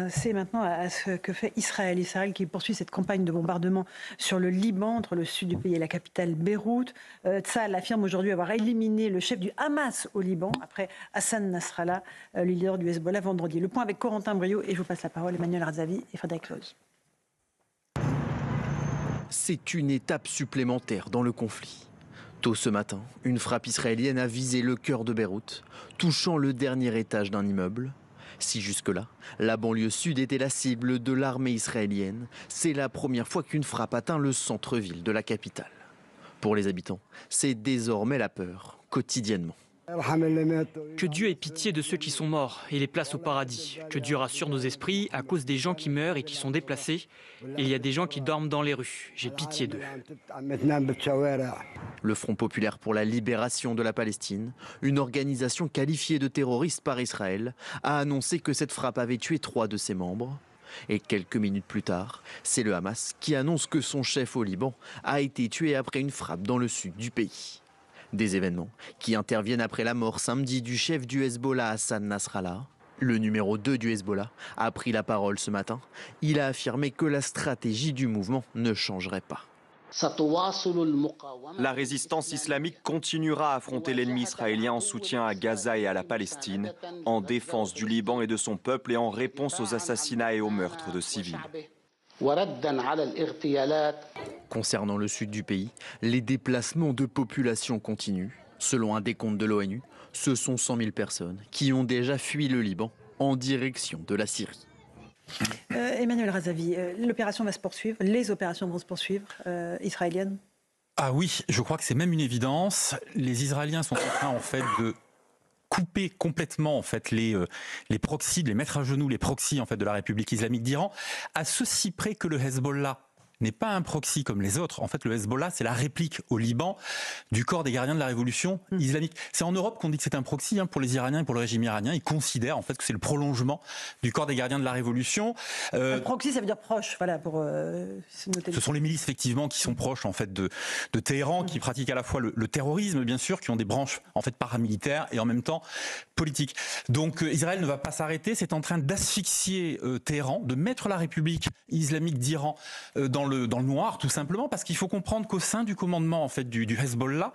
Euh, c'est maintenant à ce que fait Israël. Israël qui poursuit cette campagne de bombardement sur le Liban, entre le sud du pays et la capitale Beyrouth. Euh, affirme aujourd'hui avoir éliminé le chef du Hamas au Liban, après Hassan Nasrallah, euh, le leader du Hezbollah, vendredi. Le point avec Corentin Brio et je vous passe la parole, Emmanuel Arzavi et Frédéric clause. C'est une étape supplémentaire dans le conflit. Tôt ce matin, une frappe israélienne a visé le cœur de Beyrouth, touchant le dernier étage d'un immeuble. Si jusque-là, la banlieue sud était la cible de l'armée israélienne, c'est la première fois qu'une frappe atteint le centre-ville de la capitale. Pour les habitants, c'est désormais la peur, quotidiennement. Que Dieu ait pitié de ceux qui sont morts et les place au paradis. Que Dieu rassure nos esprits à cause des gens qui meurent et qui sont déplacés. Il y a des gens qui dorment dans les rues. J'ai pitié d'eux. Le Front populaire pour la libération de la Palestine, une organisation qualifiée de terroriste par Israël, a annoncé que cette frappe avait tué trois de ses membres. Et quelques minutes plus tard, c'est le Hamas qui annonce que son chef au Liban a été tué après une frappe dans le sud du pays. Des événements qui interviennent après la mort samedi du chef du Hezbollah Hassan Nasrallah. Le numéro 2 du Hezbollah a pris la parole ce matin. Il a affirmé que la stratégie du mouvement ne changerait pas. La résistance islamique continuera à affronter l'ennemi israélien en soutien à Gaza et à la Palestine, en défense du Liban et de son peuple et en réponse aux assassinats et aux meurtres de civils. Concernant le sud du pays, les déplacements de population continuent. Selon un décompte de l'ONU, ce sont 100 000 personnes qui ont déjà fui le Liban en direction de la Syrie. Euh, Emmanuel Razavi, euh, l'opération va se poursuivre, les opérations vont se poursuivre, euh, israéliennes ah oui, je crois que c'est même une évidence. Les Israéliens sont en train en fait de couper complètement en fait les euh, les proxys, de les mettre à genoux les proxys en fait de la République islamique d'Iran, à ceci près que le Hezbollah n'est pas un proxy comme les autres. En fait, le Hezbollah, c'est la réplique au Liban du corps des gardiens de la révolution hmm. islamique. C'est en Europe qu'on dit que c'est un proxy hein, pour les Iraniens et pour le régime iranien. Ils considèrent en fait que c'est le prolongement du corps des gardiens de la révolution. Euh, proxy, ça veut dire proche, voilà, pour euh, Ce sont les milices effectivement qui sont proches en fait de, de Téhéran, qui hmm. pratiquent à la fois le, terrorisme, bien sûr, qui ont des branches en fait paramilitaires et en même temps politiques. Donc euh, Israël ne va pas s'arrêter. C'est en train d'asphyxier Téhéran, de mettre la République islamique d'Iran dans le dans le noir, tout simplement, parce qu'il faut comprendre qu'au sein du commandement en fait, du, du Hezbollah,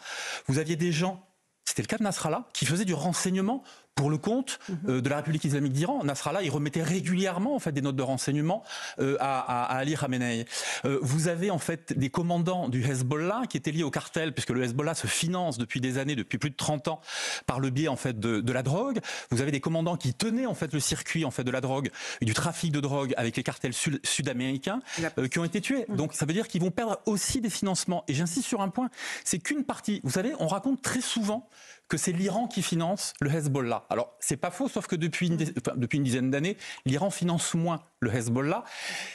vous aviez des gens c'était le cas de Nasrallah, qui faisait du renseignement pour le compte mhm. euh, de la République islamique d'Iran. Nasrallah, il remettait régulièrement en fait des notes de renseignement euh, à, Ali Khamenei. Euh, vous avez en fait des commandants du Hezbollah qui étaient liés au cartel, puisque le Hezbollah se finance depuis des années, depuis plus de 30 ans, par le biais en fait de, la drogue. Vous avez des commandants qui tenaient en fait le circuit en fait de la drogue, du trafic de drogue avec les cartels sud-américains, qui ont été tués. Mhm. Donc ça veut dire qu'ils vont perdre aussi des financements. Et j'insiste sur un point, c'est qu'une partie. Vous savez, on raconte très souvent que c'est l'Iran qui finance le Hezbollah. Alors, c'est pas faux, sauf que depuis depuis une dizaine d'années, l'Iran finance moins le Hezbollah.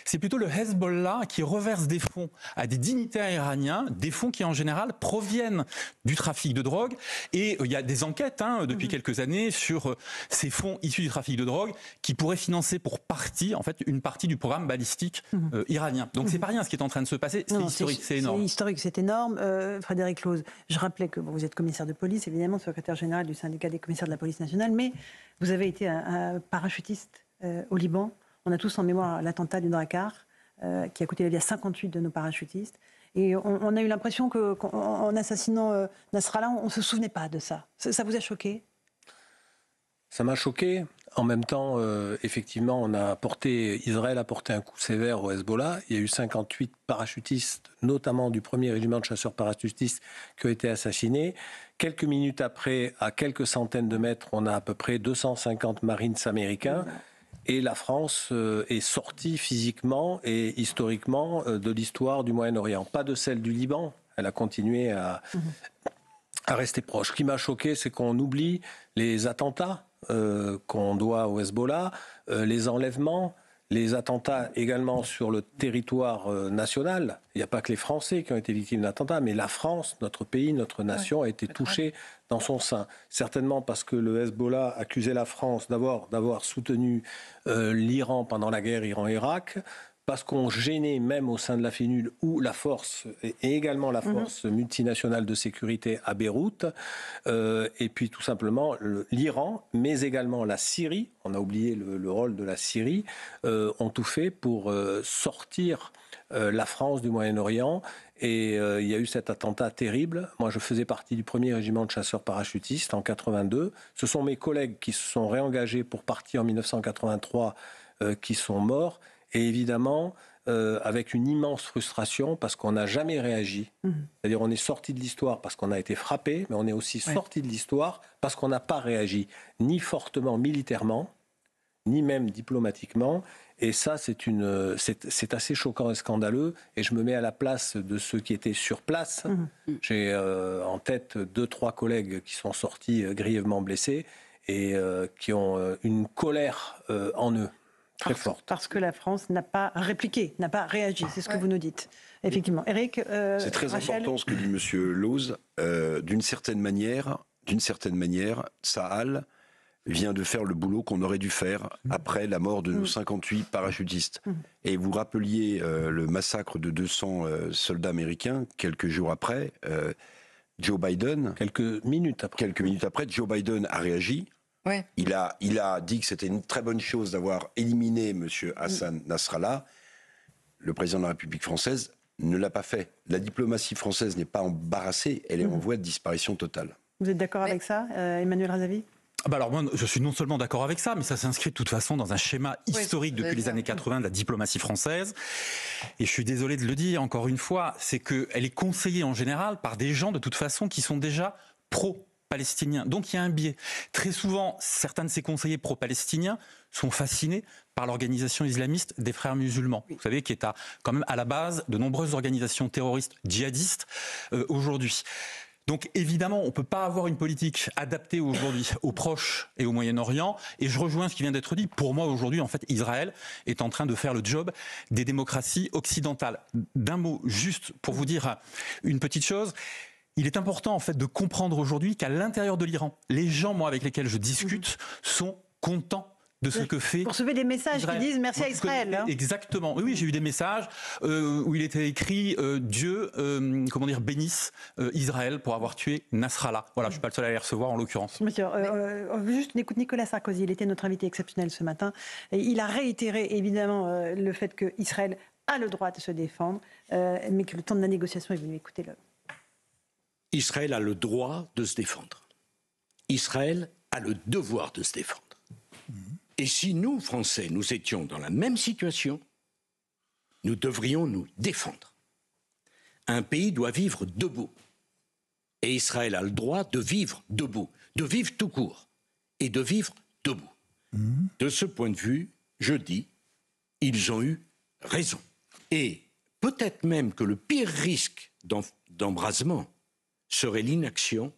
C'est plutôt le Hezbollah qui reverse des fonds à des dignitaires iraniens, des fonds qui en général proviennent du trafic de drogue. Et euh, il y a des enquêtes hein, depuis mhm. quelques années sur euh, ces fonds issus du trafic de drogue qui pourraient financer pour partie, en fait, une partie du programme balistique mhm. euh, iranien. Donc c'est mhm. pas rien ce qui est en train de se passer. C'est historique, c'est énorme. C'est historique, c'est énorme. Frédéric Lose, je rappelais que vous êtes commissaire de police, évidemment secrétaire général du syndicat des commissaires de la police nationale, mais vous avez été un, parachutiste au Liban. On a tous en mémoire l'attentat du Drakkar, euh, qui a coûté la vie à 58 de nos parachutistes. Et on, a eu l'impression qu'en assassinant euh, Nasrallah, on ne se souvenait pas de ça. Ça, vous a choqué Ça m'a choqué. En même temps, euh, effectivement, on a porté, Israël a porté un coup sévère au Hezbollah. Il y a eu 58 parachutistes, notamment du premier régiment de chasseurs parachutistes, qui ont été assassinés. Quelques minutes après, à quelques centaines de mètres, on a à peu près 250 marines américains. Et la France euh, est sortie physiquement et historiquement euh, de l'histoire du Moyen-Orient, pas de celle du Liban. Elle a continué à, mhm. rester proche. Ce qui m'a choqué, c'est qu'on oublie les attentats euh, qu'on doit au Hezbollah, les enlèvements, les attentats également sur le territoire national. Il n'y a pas que les Français qui ont été victimes d'attentats, mais la France, notre pays, notre nation, a été touchée dans son sein. Certainement parce que le Hezbollah accusait la France d'avoir d'avoir soutenu euh, l'Iran pendant la guerre Iran-Irak, parce qu'on gênait même au sein de la Fénule ou la force, et également la mhm. force multinationale de sécurité à Beyrouth, euh, et puis tout simplement l'Iran, mais également la Syrie, on a oublié le, rôle de la Syrie, euh, ont tout fait pour sortir euh, la France du Moyen-Orient. Et euh, il y a eu cet attentat terrible. Moi, je faisais partie du premier régiment de chasseurs parachutistes en 82. Ce sont mes collègues qui se sont réengagés pour partir en 1983 euh, qui sont morts. Et évidemment, avec une immense frustration parce qu'on n'a jamais réagi. Mmh. C'est-à-dire, on est sorti de l'histoire parce qu'on a été frappé, mais on est aussi sorti de l'histoire parce qu'on n'a pas réagi, ni fortement militairement, ni même diplomatiquement. Et ça, c'est une, c'est assez choquant et scandaleux. Et je me mets à la place de ceux qui étaient sur place. Mmh. J'ai euh, en tête deux, trois collègues qui sont sortis euh, grièvement blessés et euh, qui ont une colère en eux très forte. Parce que la France n'a pas répliqué, n'a pas réagi. C'est ce que vous nous dites. Effectivement, Eric. c'est très important ce que dit Monsieur Lose. d'une certaine manière, d'une certaine manière, Sahal vient de faire le boulot qu'on aurait dû faire mmh. après la mort de nos 58 mmh. parachutistes. Mmh. Et vous rappeliez euh, le massacre de 200 euh, soldats américains quelques jours après. Euh, Joe Biden, quelques minutes après, quelques minutes après, Joe Biden a réagi. Il a, il a dit que c'était une très bonne chose d'avoir éliminé M. Hassan Nasrallah. Le président de la République française ne l'a pas fait. La diplomatie française n'est pas embarrassée, elle est en voie de disparition totale. Vous êtes d'accord avec ça, Emmanuel Razavi ah bah alors moi, je suis non seulement d'accord avec ça, mais ça s'inscrit de toute façon dans un schéma historique depuis les années 80 de la diplomatie française. Et je suis désolé de le dire encore une fois, c'est qu'elle est conseillée en général par des gens de toute façon qui sont déjà pro palestiniens. Donc il y a un biais. Très souvent, certains de ces conseillers pro-palestiniens sont fascinés par l'organisation islamiste des frères musulmans, vous savez, qui est quand même à la base de nombreuses organisations terroristes djihadistes euh, aujourd'hui. Donc évidemment, on ne peut pas avoir une politique adaptée aujourd'hui aux Proches et au Moyen-Orient. Et je rejoins ce qui vient d'être dit. Pour moi, aujourd'hui, en fait, Israël est en train de faire le job des démocraties occidentales. D'un mot, juste pour vous dire une petite chose. Il est important en fait de comprendre aujourd'hui qu'à l'intérieur de l'Iran, les gens moi avec lesquels je discute mhm. sont contents de ce que fait. Vous recevez des messages qui disent merci à Israël. Hein. Exactement. Oui, j'ai eu des messages euh, où il était écrit euh, Dieu, euh, comment dire, bénisse Israël pour avoir tué Nasrallah. Voilà, je suis pas le seul à les recevoir en l'occurrence. Monsieur, juste écoute Nicolas Sarkozy. Il était notre invité exceptionnel ce matin. Et il a réitéré évidemment le fait que Israël a le droit de se défendre, mais que le temps de la négociation est venu. Écoutez-le. Israël a le droit de se défendre. Israël a le devoir de se défendre. Et si nous, Français, nous étions dans la même situation, nous devrions nous défendre. Un pays doit vivre debout. Et Israël a le droit de vivre debout, de vivre tout court, et de vivre debout. Mmh. De ce point de vue, je dis, ils ont eu raison. Et peut-être même que le pire risque d'embrasement serait l'inaction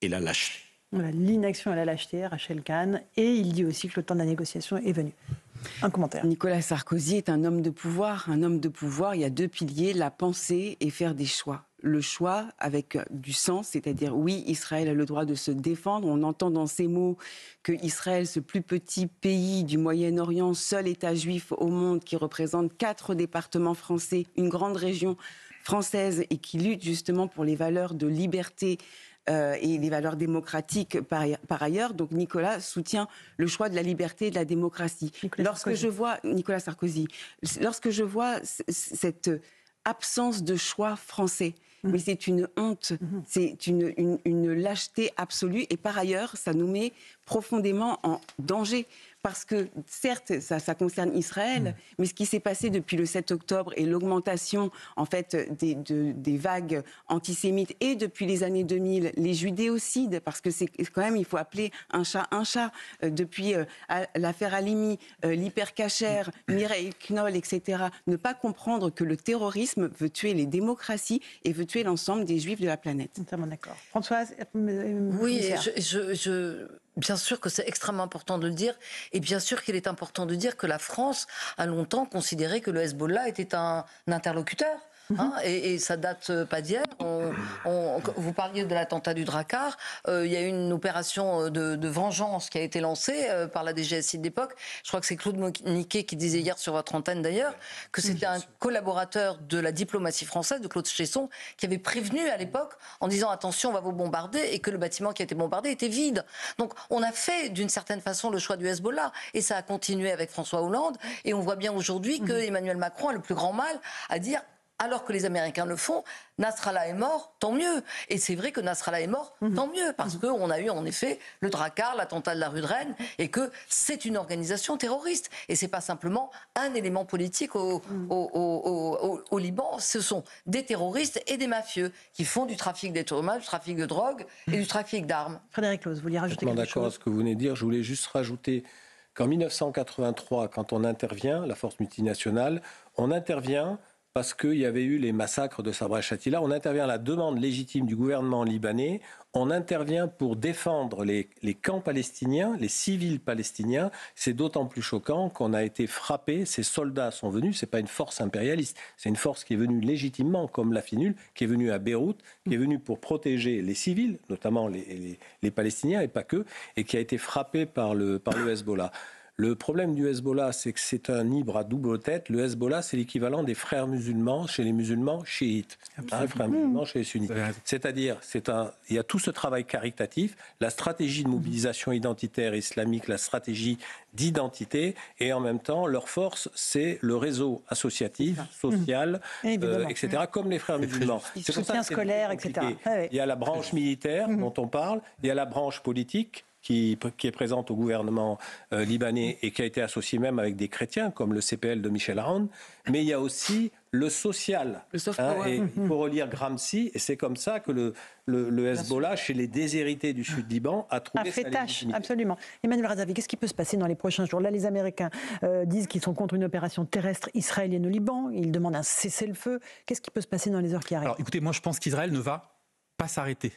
et la lâcheté. L'inaction à la lâcheté, Rachel Kahn. Et il dit aussi que le temps de la négociation est venu. Un commentaire. Nicolas Sarkozy est un homme de pouvoir. Un homme de pouvoir, il y a deux piliers, la pensée et faire des choix. Le choix avec du sens, c'est-à-dire oui, Israël a le droit de se défendre. On entend dans ces mots que Israël, ce plus petit pays du Moyen-Orient, seul État juif au monde qui représente quatre départements français, une grande région française et qui lutte justement pour les valeurs de liberté, euh, et les valeurs démocratiques par, ailleurs. Donc Nicolas soutient le choix de la liberté et de la démocratie. lorsque je vois Nicolas Sarkozy, lorsque je vois cette absence de choix français, mmh. mais c'est une honte, mmh. c'est une, une lâcheté absolue. Et par ailleurs, ça nous met profondément en danger. Parce que certes, ça, ça concerne Israël, mm. mais ce qui s'est passé depuis le 7 octobre et l'augmentation en fait des, des, vagues antisémites et depuis les années 2000, les judéocides, parce que c'est quand même il faut appeler un chat un chat. Euh, depuis euh, l'affaire Alimi, euh, l'hypercachère, mm. Mireille Knoll, etc. Ne pas comprendre que le terrorisme veut tuer les démocraties et veut tuer l'ensemble des juifs de la planète. Totalement d'accord. Françoise, euh, oui, je bien sûr que c'est extrêmement important de le dire, et bien sûr qu'il est important de dire que la France a longtemps considéré que le Hezbollah était un interlocuteur Hein, et, et, ça date euh, pas d'hier. vous parliez de l'attentat du Dracar. Euh, il y a eu une opération euh, de, vengeance qui a été lancée par la DGSI d'époque. Je crois que c'est Claude Niquet qui disait hier sur votre antenne d'ailleurs que c'était un collaborateur de la diplomatie française, de Claude Chesson, qui avait prévenu à l'époque en disant attention, on va vous bombarder et que le bâtiment qui a été bombardé était vide. Donc on a fait d'une certaine façon le choix du Hezbollah et ça a continué avec François Hollande. Et on voit bien aujourd'hui que mhm. Emmanuel Macron a le plus grand mal à dire alors que les Américains le font. Nasrallah est mort, tant mieux. Et c'est vrai que Nasrallah est mort, mhm. tant mieux, parce mhm. que qu'on a eu en effet le Drakkar, l'attentat de la rue de Rennes, et que c'est une organisation terroriste. Et c'est pas simplement un élément politique au, mhm. Liban. Ce sont des terroristes et des mafieux qui font du trafic d'êtres du trafic de drogue et du trafic d'armes. Frédéric Lose, vous vouliez rajouter quelque chose D'accord à ce que vous venez de dire. Je voulais juste rajouter qu'en 1983, quand on intervient, la force multinationale, on intervient parce qu'il y avait eu les massacres de Sabra Shatila. On intervient à la demande légitime du gouvernement libanais. On intervient pour défendre les, camps palestiniens, les civils palestiniens. C'est d'autant plus choquant qu'on a été frappé. Ces soldats sont venus. Ce n'est pas une force impérialiste. C'est une force qui est venue légitimement, comme la FINUL, qui est venue à Beyrouth, qui est venue pour protéger les civils, notamment les, Palestiniens et pas que, et qui a été frappée par le, par le Hezbollah. Le problème du Hezbollah, c'est que c'est un libre à double tête. Le Hezbollah, c'est l'équivalent des frères musulmans chez les musulmans chiites, hein, frères musulmans chez les sunnites. C'est-à-dire, c'est un, il y a tout ce travail caritatif, la stratégie de mobilisation identitaire islamique, la stratégie d'identité, et en même temps, leur force, c'est le réseau associatif, social, mmh. euh, etc., comme les frères musulmans. C'est scolaire, etc. Il y a la branche militaire mmh. dont on parle, il y a la branche politique, qui, est présente au gouvernement euh, libanais et qui a été associée même avec des chrétiens, comme le CPL de Michel Aoun. Mais il y a aussi le social. Hein, et il faut relire Gramsci, et c'est comme ça que le, le, Hezbollah, chez les déshérités du sud Liban, a trouvé sa tâche, absolument. Emmanuel Razavi, qu'est-ce qui peut se passer dans les prochains jours Là, les Américains euh, disent qu'ils sont contre une opération terrestre israélienne au Liban. Ils demandent un cessez-le-feu. Qu'est-ce qui peut se passer dans les heures qui arrivent Alors, écoutez, moi, je pense qu'Israël ne va pas s'arrêter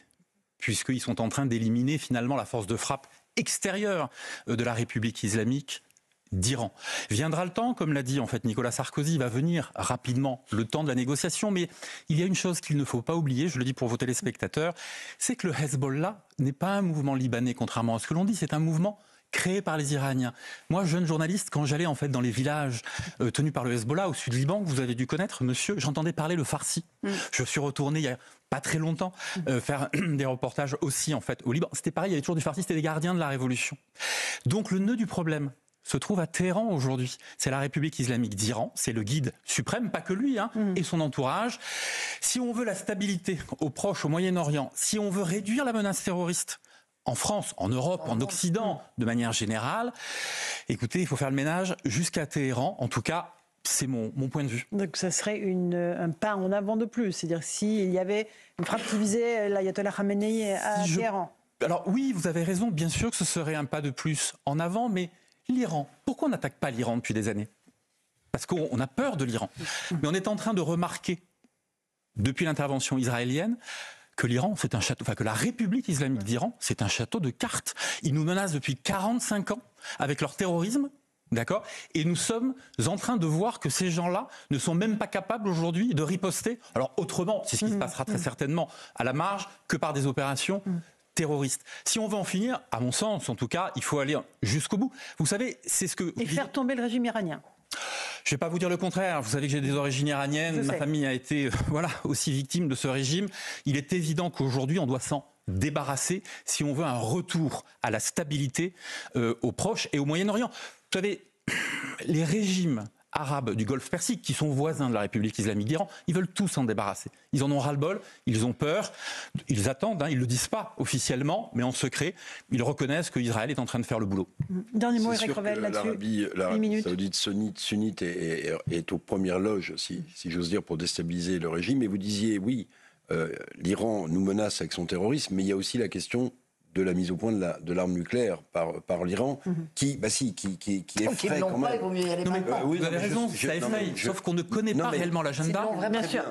puisqu'ils sont en train d'éliminer finalement la force de frappe extérieure euh, de la République islamique d'Iran. Viendra le temps, comme l'a dit en fait Nicolas Sarkozy, va venir rapidement le temps de la négociation, mais il y a une chose qu'il ne faut pas oublier, je le dis pour vos téléspectateurs, c'est que le Hezbollah n'est pas un mouvement libanais, contrairement à ce que l'on dit, c'est un mouvement créé par les Iraniens. Moi, jeune journaliste, quand j'allais en fait dans les villages euh, tenus par le Hezbollah au sud Liban, que vous avez dû connaître, monsieur, j'entendais parler le farsi. Mm. Je suis retourné il y a pas très longtemps mm. euh, faire des reportages aussi en fait au Liban. C'était pareil, il y avait toujours du farsi, c'était des gardiens de la révolution. Donc le nœud du problème, se trouve à Téhéran aujourd'hui. C'est la République islamique d'Iran, c'est le guide suprême, pas que lui, hein, mm. et son entourage. Si on veut la stabilité au Proche, au Moyen-Orient, si on veut réduire la menace terroriste, en France, en Europe, en Occident, de manière générale. Écoutez, il faut faire le ménage jusqu'à Téhéran, en tout cas. C'est mon, mon, point de vue. Donc, ça serait une, un pas en avant de plus. C'est-à-dire, s'il y avait une frappe qui visait euh, l'ayatollah Khamenei euh, à Téhéran. Alors, oui, vous avez raison. Bien sûr que ce serait un pas de plus en avant, mais l'Iran, pourquoi on n'attaque pas l'Iran depuis des années Parce qu'on a peur de l'Iran. Mais on est en train de remarquer, depuis l'intervention israélienne, que l'Iran, c'est un château, enfin que la République islamique d'Iran, c'est un château de cartes. Ils nous menacent depuis 45 ans avec leur terrorisme. D'accord Et nous sommes en train de voir que ces gens-là ne sont même pas capables aujourd'hui de riposter. Alors autrement, c'est ce qui se mmh, passera très mmh. certainement à la marge que par des opérations mmh. terroristes. Si on veut en finir, à mon sens en tout cas, il faut aller jusqu'au bout. Vous savez, c'est ce que... Et faire tomber le régime iranien. Je ne vais pas vous dire le contraire. Vous savez que j'ai des origines iraniennes. Ma famille a été euh, voilà, aussi victime de ce régime. Il est évident qu'aujourd'hui, on doit s'en débarrasser si on veut un retour à la stabilité euh, au Proche et au Moyen-Orient. Vous savez, les régimes arabes du Golfe Persique, qui sont voisins de la République islamique d'Iran, ils veulent tous s'en débarrasser. Ils en ont ras-le-bol, ils ont peur, ils attendent, hein, ils ne le disent pas officiellement, mais en secret, ils reconnaissent qu'Israël est en train de faire le boulot. Dernier mot, Eric Revel, là-dessus. L'Arabie saoudite sunnite, est, aux premières loges, si, j'ose dire, pour déstabiliser le régime. Et vous disiez, oui, euh, l'Iran nous menace avec son terrorisme, mais il y a aussi la question de la mise au point de, l'arme nucléaire par, l'Iran, mhm. qui, bah si, qui, qui, qui effraie oh, quand même. y aller euh, oui, vous avez raison, ça effraie, sauf qu'on ne connaît pas réellement l'agenda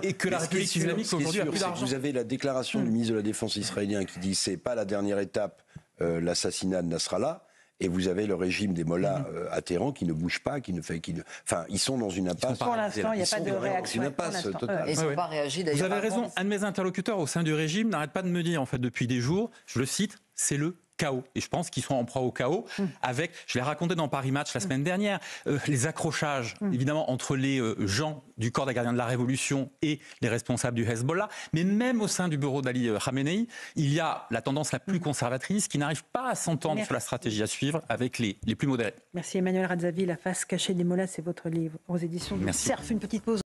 et que la République islamique aujourd'hui Vous avez la déclaration du mm. ministre de la Défense israélien qui dit c'est pas la dernière étape, euh, l'assassinat de Nasrallah et vous avez le régime des Mollahs mm-hmm. euh, à Téhéran qui ne bouge pas, qui ne fait, qui ne... enfin, ils sont dans une impasse. Pour l'instant, il n'y a pas de réaction. Une impasse totale. Ils n'ont pas réagi d'ailleurs. Vous avez raison. Un de mes interlocuteurs au sein du régime n'arrête pas de me dire, en fait, depuis des jours, je le cite, c'est le chaos. Et je pense qu'ils sont en proie au chaos hum. avec, je l'ai raconté dans Paris Match la hum. semaine dernière, euh, les accrochages, hum. évidemment, entre les euh, gens du corps des gardiens de la Révolution et les responsables du Hezbollah. Mais même au sein du bureau d'Ali euh, Khamenei, il y a la tendance la plus conservatrice qui n'arrive pas à s'entendre sur la stratégie à suivre avec les, plus modérés. Merci Emmanuel Radzavi, La face cachée des molas c'est votre livre aux éditions Merci. Une petite pause.